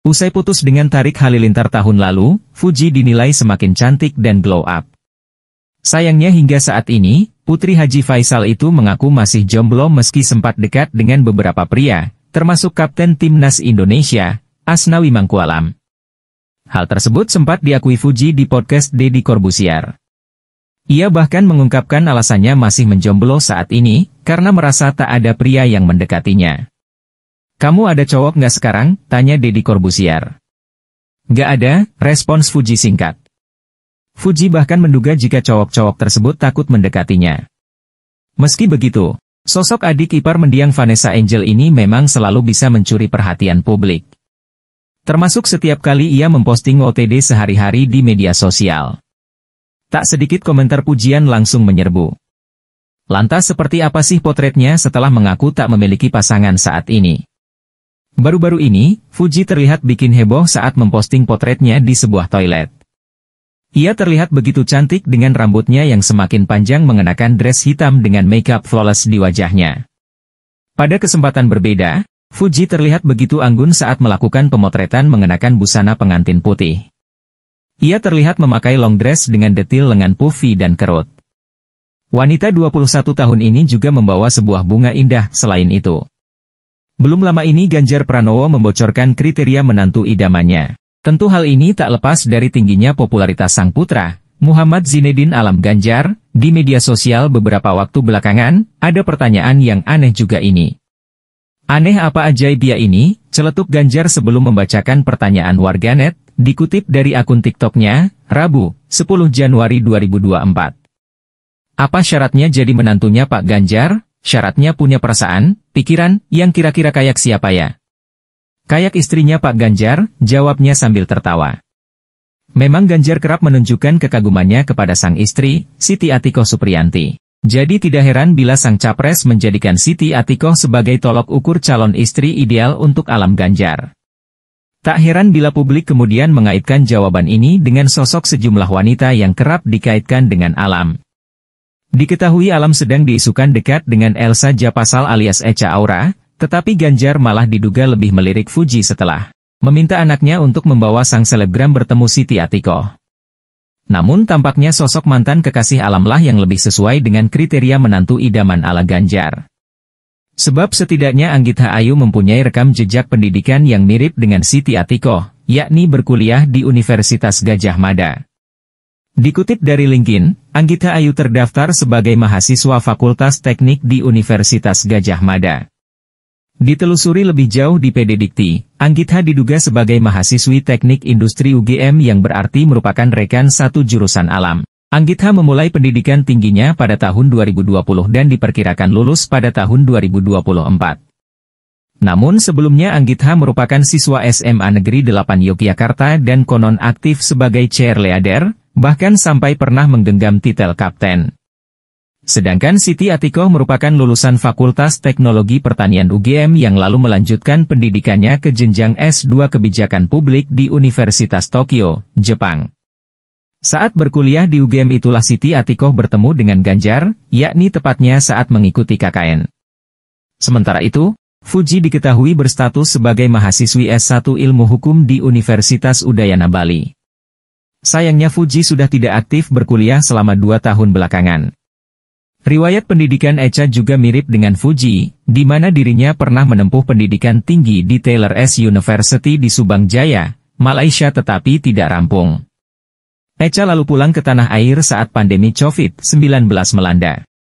Usai putus dengan Tarik Halilintar tahun lalu, Fuji dinilai semakin cantik dan glow up. Sayangnya hingga saat ini, Putri Haji Faisal itu mengaku masih jomblo meski sempat dekat dengan beberapa pria, termasuk Kapten Timnas Indonesia, Asnawi Mangkualam. Hal tersebut sempat diakui Fuji di podcast Deddy Corbusier. Ia bahkan mengungkapkan alasannya masih menjomblo saat ini, karena merasa tak ada pria yang mendekatinya. Kamu ada cowok nggak sekarang? Tanya Deddy Corbusier. Nggak ada, respons Fuji singkat. Fuji bahkan menduga jika cowok-cowok tersebut takut mendekatinya. Meski begitu, sosok adik ipar mendiang Vanessa Angel ini memang selalu bisa mencuri perhatian publik. Termasuk setiap kali ia memposting OTD sehari-hari di media sosial. Tak sedikit komentar pujian langsung menyerbu. Lantas seperti apa sih potretnya setelah mengaku tak memiliki pasangan saat ini? Baru-baru ini, Fuji terlihat bikin heboh saat memposting potretnya di sebuah toilet. Ia terlihat begitu cantik dengan rambutnya yang semakin panjang mengenakan dress hitam dengan makeup flawless di wajahnya. Pada kesempatan berbeda, Fuji terlihat begitu anggun saat melakukan pemotretan mengenakan busana pengantin putih. Ia terlihat memakai long dress dengan detil lengan puffy dan kerut. Wanita 21 tahun ini juga membawa sebuah bunga indah selain itu. Belum lama ini Ganjar Pranowo membocorkan kriteria menantu idamannya. Tentu hal ini tak lepas dari tingginya popularitas sang putra, Muhammad Zinedine Alam Ganjar, di media sosial beberapa waktu belakangan, ada pertanyaan yang aneh juga ini. Aneh apa ajaib dia ini, celetuk Ganjar sebelum membacakan pertanyaan warganet, dikutip dari akun TikToknya, Rabu, 10 Januari 2024. Apa syaratnya jadi menantunya Pak Ganjar? Syaratnya punya perasaan, pikiran, yang kira-kira kayak siapa ya? Kayak istrinya Pak Ganjar, jawabnya sambil tertawa. Memang Ganjar kerap menunjukkan kekagumannya kepada sang istri, Siti Atikoh Supriyanti. Jadi tidak heran bila sang capres menjadikan Siti Atikoh sebagai tolok ukur calon istri ideal untuk alam Ganjar. Tak heran bila publik kemudian mengaitkan jawaban ini dengan sosok sejumlah wanita yang kerap dikaitkan dengan alam. Diketahui Alam sedang diisukan dekat dengan Elsa Japasal alias Echa Aura, tetapi Ganjar malah diduga lebih melirik Fuji setelah meminta anaknya untuk membawa sang selebgram bertemu Siti Atiko. Namun tampaknya sosok mantan kekasih alamlah yang lebih sesuai dengan kriteria menantu idaman ala Ganjar. Sebab setidaknya Anggita Ayu mempunyai rekam jejak pendidikan yang mirip dengan Siti Atiko, yakni berkuliah di Universitas Gajah Mada. Dikutip dari LinkedIn, Anggita Ayu terdaftar sebagai mahasiswa Fakultas Teknik di Universitas Gajah Mada. Ditelusuri lebih jauh di PD Dikti, Anggita diduga sebagai mahasiswi Teknik Industri UGM yang berarti merupakan rekan satu jurusan alam. Anggita memulai pendidikan tingginya pada tahun 2020 dan diperkirakan lulus pada tahun 2024. Namun sebelumnya Anggita merupakan siswa SMA Negeri 8 Yogyakarta dan konon aktif sebagai chair leader, bahkan sampai pernah menggenggam titel kapten. Sedangkan Siti Atikoh merupakan lulusan Fakultas Teknologi Pertanian UGM yang lalu melanjutkan pendidikannya ke jenjang S2 Kebijakan Publik di Universitas Tokyo, Jepang. Saat berkuliah di UGM itulah Siti Atikoh bertemu dengan Ganjar, yakni tepatnya saat mengikuti KKN. Sementara itu, Fuji diketahui berstatus sebagai mahasiswi S1 Ilmu Hukum di Universitas Udayana Bali. Sayangnya Fuji sudah tidak aktif berkuliah selama dua tahun belakangan. Riwayat pendidikan Echa juga mirip dengan Fuji, di mana dirinya pernah menempuh pendidikan tinggi di Taylor S. University di Subang Jaya, Malaysia tetapi tidak rampung. Echa lalu pulang ke tanah air saat pandemi COVID-19 melanda.